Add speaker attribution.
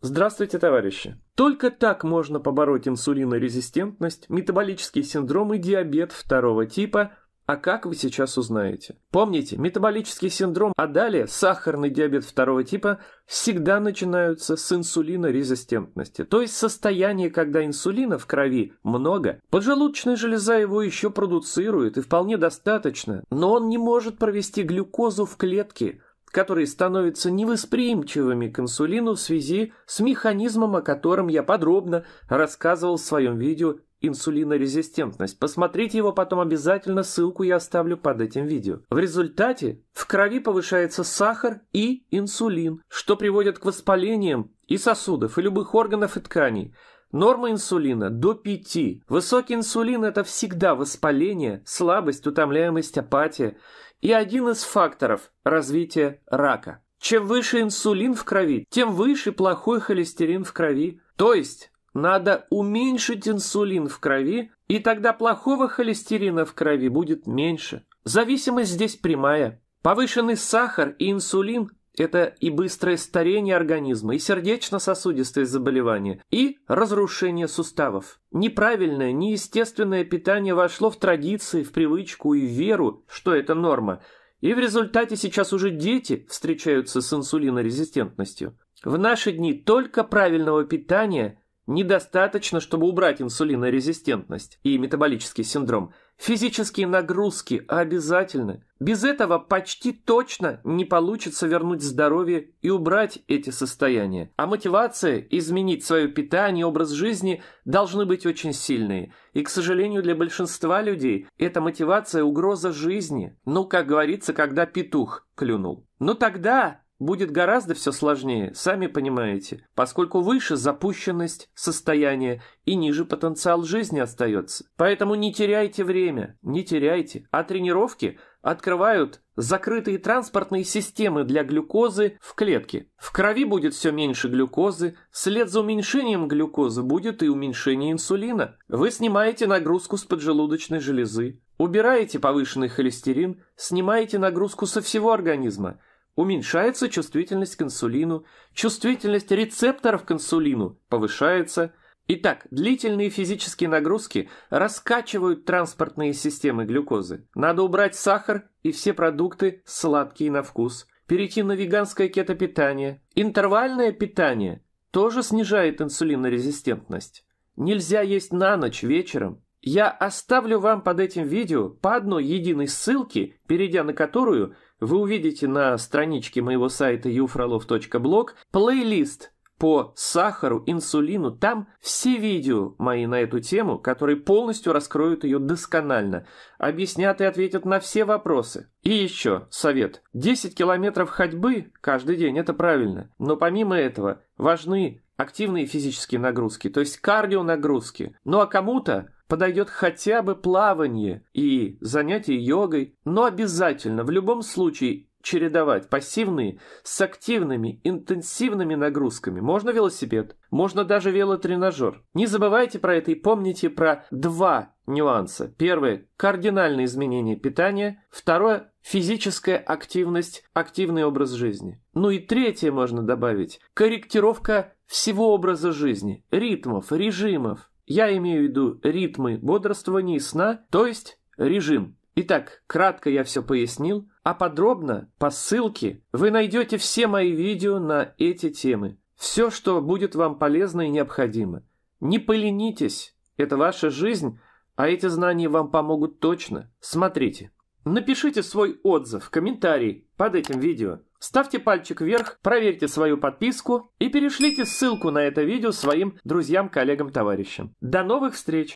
Speaker 1: Здравствуйте, товарищи! Только так можно побороть инсулинорезистентность, метаболический синдром и диабет второго типа, а как вы сейчас узнаете? Помните, метаболический синдром, а далее сахарный диабет второго типа всегда начинаются с инсулинорезистентности, то есть состояние, когда инсулина в крови много, поджелудочная железа его еще продуцирует и вполне достаточно, но он не может провести глюкозу в клетке – которые становятся невосприимчивыми к инсулину в связи с механизмом, о котором я подробно рассказывал в своем видео «Инсулинорезистентность». Посмотрите его потом обязательно, ссылку я оставлю под этим видео. В результате в крови повышается сахар и инсулин, что приводит к воспалениям и сосудов, и любых органов и тканей. Норма инсулина до 5. Высокий инсулин – это всегда воспаление, слабость, утомляемость, апатия – и один из факторов развития рака. Чем выше инсулин в крови, тем выше плохой холестерин в крови. То есть надо уменьшить инсулин в крови, и тогда плохого холестерина в крови будет меньше. Зависимость здесь прямая. Повышенный сахар и инсулин это и быстрое старение организма, и сердечно-сосудистые заболевания, и разрушение суставов. Неправильное, неестественное питание вошло в традиции, в привычку и в веру, что это норма. И в результате сейчас уже дети встречаются с инсулинорезистентностью. В наши дни только правильного питания недостаточно, чтобы убрать инсулинорезистентность и метаболический синдром. Физические нагрузки обязательны. Без этого почти точно не получится вернуть здоровье и убрать эти состояния. А мотивация изменить свое питание, образ жизни должны быть очень сильные. И, к сожалению, для большинства людей эта мотивация – угроза жизни. Ну, как говорится, когда петух клюнул. Но тогда будет гораздо все сложнее, сами понимаете, поскольку выше запущенность, состояние и ниже потенциал жизни остается. Поэтому не теряйте время, не теряйте, а тренировки открывают закрытые транспортные системы для глюкозы в клетке. В крови будет все меньше глюкозы, вслед за уменьшением глюкозы будет и уменьшение инсулина. Вы снимаете нагрузку с поджелудочной железы, убираете повышенный холестерин, снимаете нагрузку со всего организма – Уменьшается чувствительность к инсулину, чувствительность рецепторов к инсулину повышается. Итак, длительные физические нагрузки раскачивают транспортные системы глюкозы. Надо убрать сахар и все продукты сладкие на вкус, перейти на веганское кетопитание. Интервальное питание тоже снижает инсулинорезистентность. Нельзя есть на ночь вечером, я оставлю вам под этим видео по одной единой ссылке, перейдя на которую вы увидите на страничке моего сайта youfrolov.blog плейлист по сахару, инсулину. Там все видео мои на эту тему, которые полностью раскроют ее досконально, объяснят и ответят на все вопросы. И еще совет. 10 километров ходьбы каждый день – это правильно. Но помимо этого важны активные физические нагрузки, то есть кардионагрузки. Ну а кому-то подойдет хотя бы плавание и занятие йогой, но обязательно в любом случае чередовать пассивные с активными, интенсивными нагрузками. Можно велосипед, можно даже велотренажер. Не забывайте про это и помните про два нюанса. Первое – кардинальное изменение питания. Второе – физическая активность, активный образ жизни. Ну и третье можно добавить – корректировка всего образа жизни, ритмов, режимов. Я имею в виду ритмы бодрствования и сна, то есть режим. Итак, кратко я все пояснил, а подробно по ссылке вы найдете все мои видео на эти темы. Все, что будет вам полезно и необходимо. Не поленитесь, это ваша жизнь, а эти знания вам помогут точно. Смотрите. Напишите свой отзыв, комментарий под этим видео. Ставьте пальчик вверх, проверьте свою подписку и перешлите ссылку на это видео своим друзьям, коллегам, товарищам. До новых встреч!